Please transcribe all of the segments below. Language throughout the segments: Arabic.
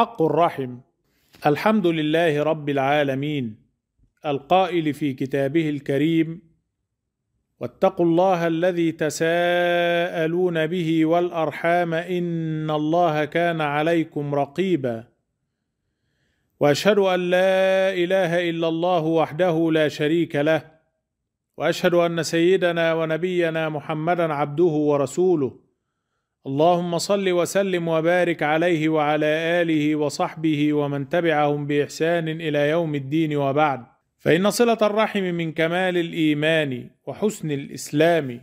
الحق الرحم الحمد لله رب العالمين القائل في كتابه الكريم واتقوا الله الذي تساءلون به والارحام ان الله كان عليكم رقيبا واشهد ان لا اله الا الله وحده لا شريك له واشهد ان سيدنا ونبينا محمدا عبده ورسوله اللهم صل وسلم وبارك عليه وعلى اله وصحبه ومن تبعهم باحسان الى يوم الدين وبعد فان صله الرحم من كمال الايمان وحسن الاسلام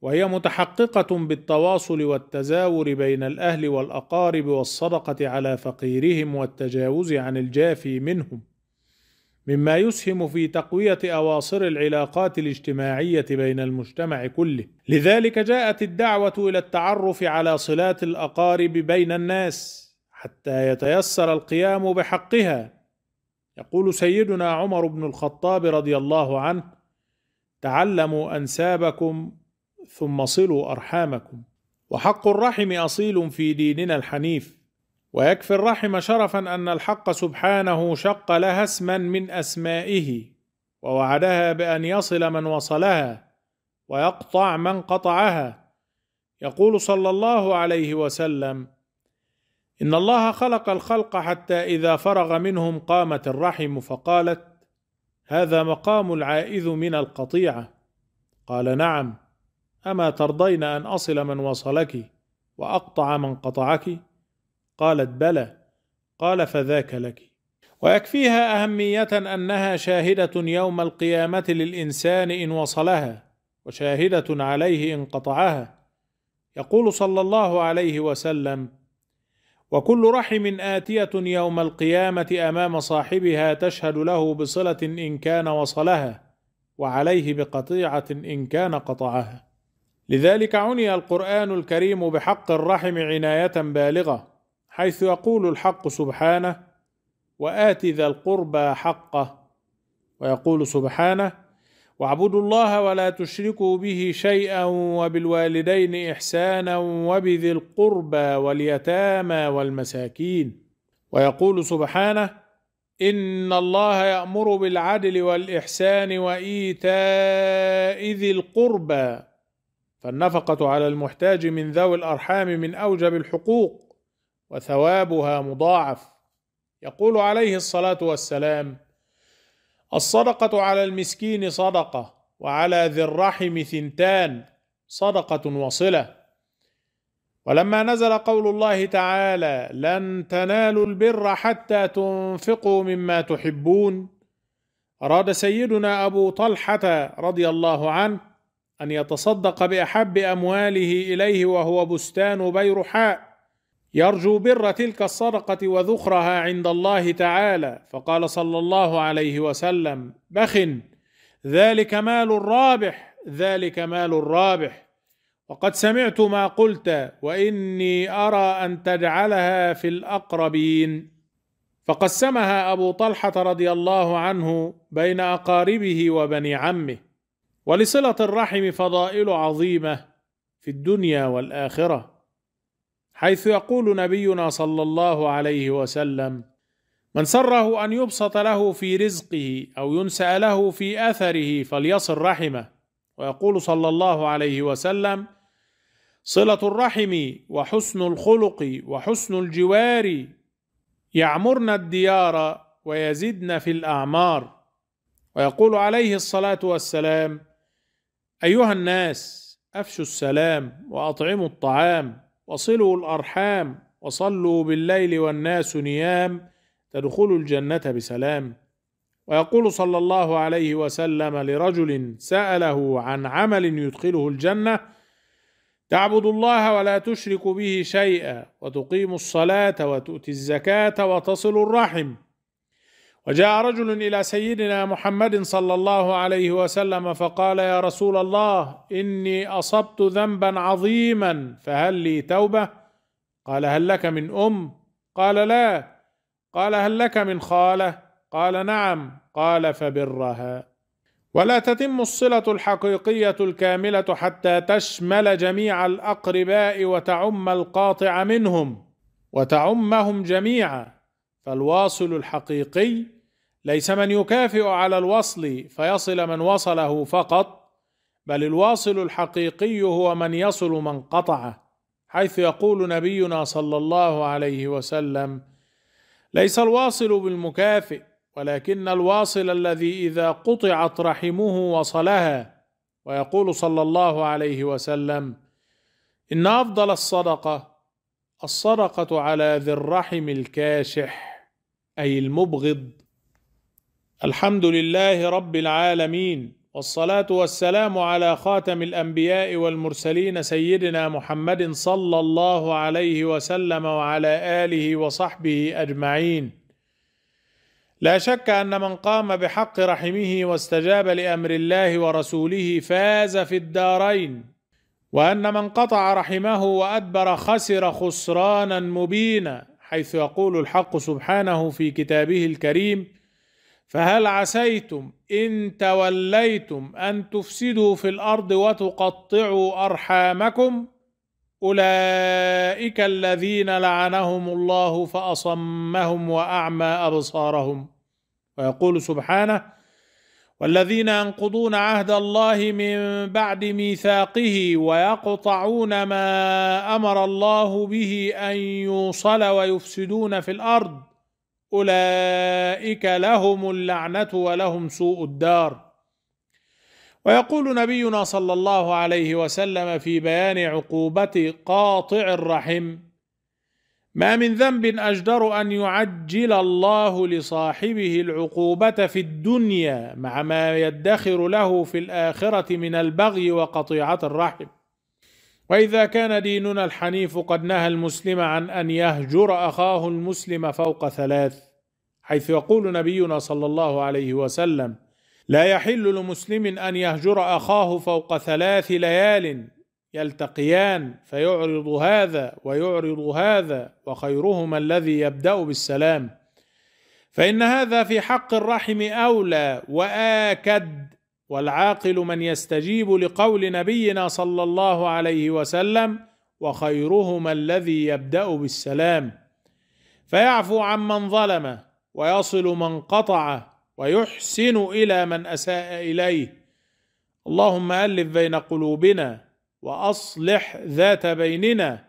وهي متحققه بالتواصل والتزاور بين الاهل والاقارب والصدقه على فقيرهم والتجاوز عن الجافي منهم مما يسهم في تقويه اواصر العلاقات الاجتماعيه بين المجتمع كله لذلك جاءت الدعوه الى التعرف على صلات الاقارب بين الناس حتى يتيسر القيام بحقها يقول سيدنا عمر بن الخطاب رضي الله عنه تعلموا انسابكم ثم صلوا ارحامكم وحق الرحم اصيل في ديننا الحنيف ويكفي الرحم شرفا أن الحق سبحانه شق لها اسما من أسمائه ووعدها بأن يصل من وصلها ويقطع من قطعها يقول صلى الله عليه وسلم إن الله خلق الخلق حتى إذا فرغ منهم قامت الرحم فقالت هذا مقام العائذ من القطيعة قال نعم أما ترضين أن أصل من وصلك وأقطع من قطعك قالت بلى قال فذاك لك ويكفيها اهميه انها شاهده يوم القيامه للانسان ان وصلها وشاهده عليه ان قطعها يقول صلى الله عليه وسلم وكل رحم اتيه يوم القيامه امام صاحبها تشهد له بصله ان كان وصلها وعليه بقطيعه ان كان قطعها لذلك عني القران الكريم بحق الرحم عنايه بالغه حيث يقول الحق سبحانه وات ذا القربى حقه ويقول سبحانه واعبدوا الله ولا تشركوا به شيئا وبالوالدين احسانا وبذي القربى واليتامى والمساكين ويقول سبحانه ان الله يامر بالعدل والاحسان وايتاء ذي القربى فالنفقه على المحتاج من ذوي الارحام من اوجب الحقوق وثوابها مضاعف يقول عليه الصلاه والسلام الصدقه على المسكين صدقه وعلى ذي الرحم ثنتان صدقه وصله ولما نزل قول الله تعالى لن تنالوا البر حتى تنفقوا مما تحبون اراد سيدنا ابو طلحه رضي الله عنه ان يتصدق باحب امواله اليه وهو بستان بيرحاء يرجو بر تلك الصدقه وذخرها عند الله تعالى فقال صلى الله عليه وسلم بخ ذلك مال رابح ذلك مال رابح وقد سمعت ما قلت واني ارى ان تجعلها في الاقربين فقسمها ابو طلحه رضي الله عنه بين اقاربه وبني عمه ولصله الرحم فضائل عظيمه في الدنيا والاخره حيث يقول نبينا صلى الله عليه وسلم من سره ان يبسط له في رزقه او ينسا له في اثره فليصل رحمه ويقول صلى الله عليه وسلم صله الرحم وحسن الخلق وحسن الجوار يعمرن الديار ويزدن في الاعمار ويقول عليه الصلاه والسلام ايها الناس افشوا السلام واطعموا الطعام وصلوا الارحام وصلوا بالليل والناس نيام تدخلوا الجنه بسلام ويقول صلى الله عليه وسلم لرجل ساله عن عمل يدخله الجنه تعبد الله ولا تشرك به شيئا وتقيم الصلاه وتؤتي الزكاه وتصل الرحم وجاء رجل الى سيدنا محمد صلى الله عليه وسلم فقال يا رسول الله اني اصبت ذنبا عظيما فهل لي توبه قال هل لك من ام قال لا قال هل لك من خاله قال نعم قال فبرها ولا تتم الصله الحقيقيه الكامله حتى تشمل جميع الاقرباء وتعم القاطع منهم وتعمهم جميعا فالواصل الحقيقي ليس من يكافئ على الوصل فيصل من وصله فقط بل الواصل الحقيقي هو من يصل من قطعه حيث يقول نبينا صلى الله عليه وسلم ليس الواصل بالمكافئ ولكن الواصل الذي اذا قطعت رحمه وصلها ويقول صلى الله عليه وسلم ان افضل الصدقه الصدقه على ذي الرحم الكاشح أي المبغض الحمد لله رب العالمين والصلاة والسلام على خاتم الأنبياء والمرسلين سيدنا محمد صلى الله عليه وسلم وعلى آله وصحبه أجمعين لا شك أن من قام بحق رحمه واستجاب لأمر الله ورسوله فاز في الدارين وأن من قطع رحمه وأدبر خسر خسرانا مبينا حيث يقول الحق سبحانه في كتابه الكريم فهل عسيتم ان توليتم ان تفسدوا في الارض وتقطعوا ارحامكم اولئك الذين لعنهم الله فاصمهم واعمى ابصارهم ويقول سبحانه والذين ينقضون عهد الله من بعد ميثاقه ويقطعون ما امر الله به ان يوصل ويفسدون في الارض اولئك لهم اللعنه ولهم سوء الدار ويقول نبينا صلى الله عليه وسلم في بيان عقوبه قاطع الرحم ما من ذنب اجدر ان يعجل الله لصاحبه العقوبه في الدنيا مع ما يدخر له في الاخره من البغي وقطيعه الرحم واذا كان ديننا الحنيف قد نهى المسلم عن ان يهجر اخاه المسلم فوق ثلاث حيث يقول نبينا صلى الله عليه وسلم لا يحل لمسلم ان يهجر اخاه فوق ثلاث ليال يلتقيان فيعرض هذا ويعرض هذا وخيرهما الذي يبدا بالسلام فان هذا في حق الرحم اولى واكد والعاقل من يستجيب لقول نبينا صلى الله عليه وسلم وخيرهما الذي يبدا بالسلام فيعفو عمن ظلم ويصل من قطع ويحسن الى من اساء اليه اللهم الف بين قلوبنا واصلح ذات بيننا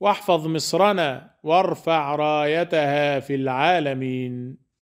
واحفظ مصرنا وارفع رايتها في العالمين